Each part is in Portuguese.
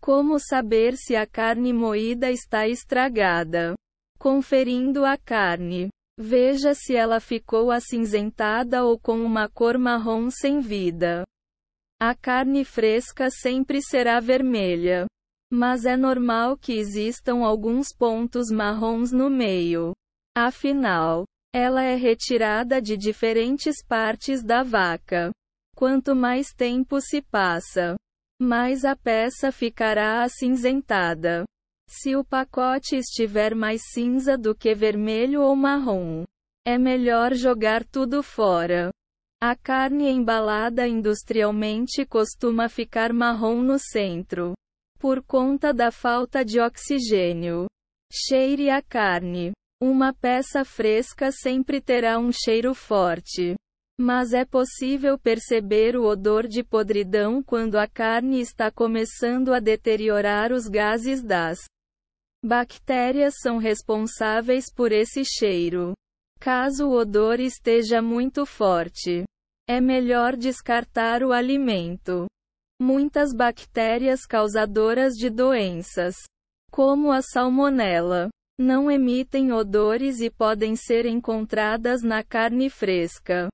Como saber se a carne moída está estragada? Conferindo a carne. Veja se ela ficou acinzentada ou com uma cor marrom sem vida. A carne fresca sempre será vermelha. Mas é normal que existam alguns pontos marrons no meio. Afinal, ela é retirada de diferentes partes da vaca. Quanto mais tempo se passa, mais a peça ficará acinzentada. Se o pacote estiver mais cinza do que vermelho ou marrom, é melhor jogar tudo fora. A carne embalada industrialmente costuma ficar marrom no centro, por conta da falta de oxigênio. Cheire a carne. Uma peça fresca sempre terá um cheiro forte. Mas é possível perceber o odor de podridão quando a carne está começando a deteriorar os gases das bactérias são responsáveis por esse cheiro. Caso o odor esteja muito forte, é melhor descartar o alimento. Muitas bactérias causadoras de doenças, como a salmonela, não emitem odores e podem ser encontradas na carne fresca.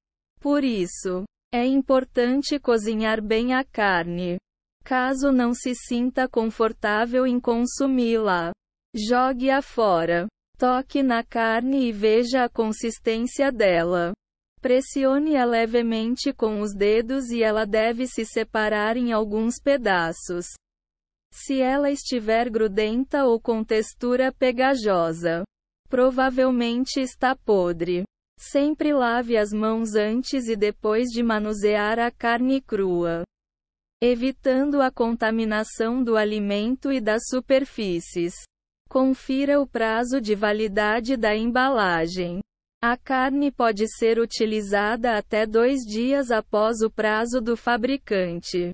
Por isso, é importante cozinhar bem a carne. Caso não se sinta confortável em consumi-la, jogue-a fora. Toque na carne e veja a consistência dela. Pressione-a levemente com os dedos e ela deve se separar em alguns pedaços. Se ela estiver grudenta ou com textura pegajosa, provavelmente está podre. Sempre lave as mãos antes e depois de manusear a carne crua, evitando a contaminação do alimento e das superfícies. Confira o prazo de validade da embalagem. A carne pode ser utilizada até dois dias após o prazo do fabricante.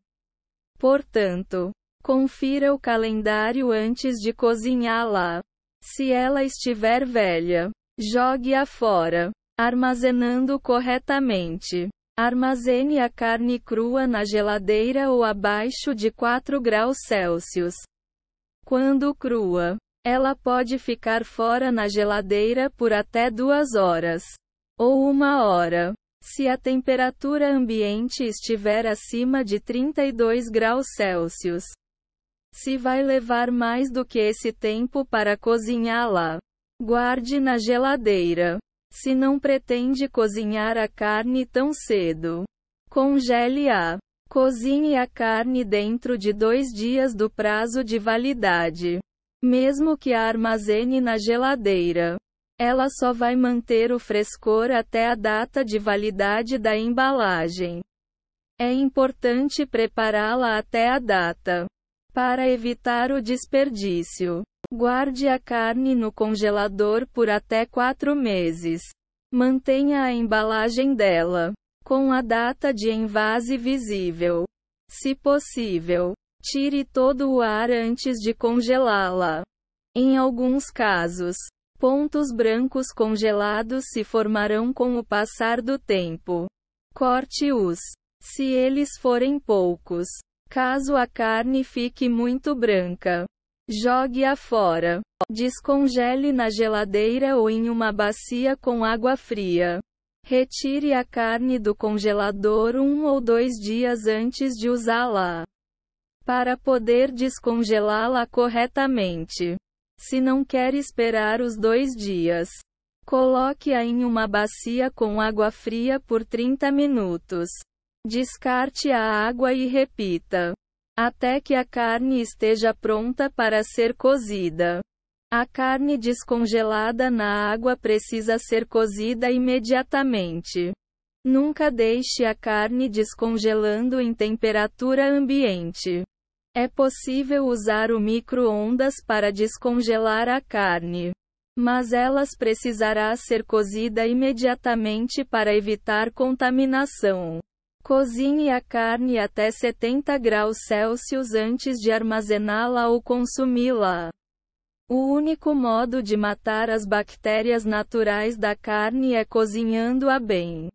Portanto, confira o calendário antes de cozinhá-la. Se ela estiver velha, jogue-a fora. Armazenando corretamente. Armazene a carne crua na geladeira ou abaixo de 4 graus Celsius. Quando crua, ela pode ficar fora na geladeira por até 2 horas ou uma hora. Se a temperatura ambiente estiver acima de 32 graus Celsius, se vai levar mais do que esse tempo para cozinhá-la, guarde na geladeira. Se não pretende cozinhar a carne tão cedo, congele-a. Cozinhe a carne dentro de dois dias do prazo de validade. Mesmo que a armazene na geladeira, ela só vai manter o frescor até a data de validade da embalagem. É importante prepará-la até a data. Para evitar o desperdício, guarde a carne no congelador por até 4 meses. Mantenha a embalagem dela com a data de envase visível. Se possível, tire todo o ar antes de congelá-la. Em alguns casos, pontos brancos congelados se formarão com o passar do tempo. Corte-os, se eles forem poucos. Caso a carne fique muito branca, jogue-a fora. Descongele na geladeira ou em uma bacia com água fria. Retire a carne do congelador um ou dois dias antes de usá-la. Para poder descongelá-la corretamente. Se não quer esperar os dois dias, coloque-a em uma bacia com água fria por 30 minutos. Descarte a água e repita. Até que a carne esteja pronta para ser cozida. A carne descongelada na água precisa ser cozida imediatamente. Nunca deixe a carne descongelando em temperatura ambiente. É possível usar o micro-ondas para descongelar a carne. Mas elas precisará ser cozida imediatamente para evitar contaminação. Cozinhe a carne até 70 graus Celsius antes de armazená-la ou consumi-la. O único modo de matar as bactérias naturais da carne é cozinhando-a bem.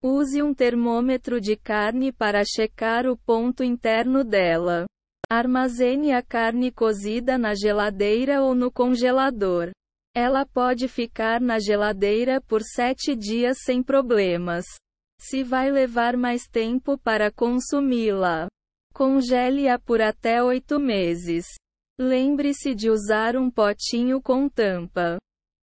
Use um termômetro de carne para checar o ponto interno dela. Armazene a carne cozida na geladeira ou no congelador. Ela pode ficar na geladeira por 7 dias sem problemas. Se vai levar mais tempo para consumi-la, congele-a por até oito meses. Lembre-se de usar um potinho com tampa.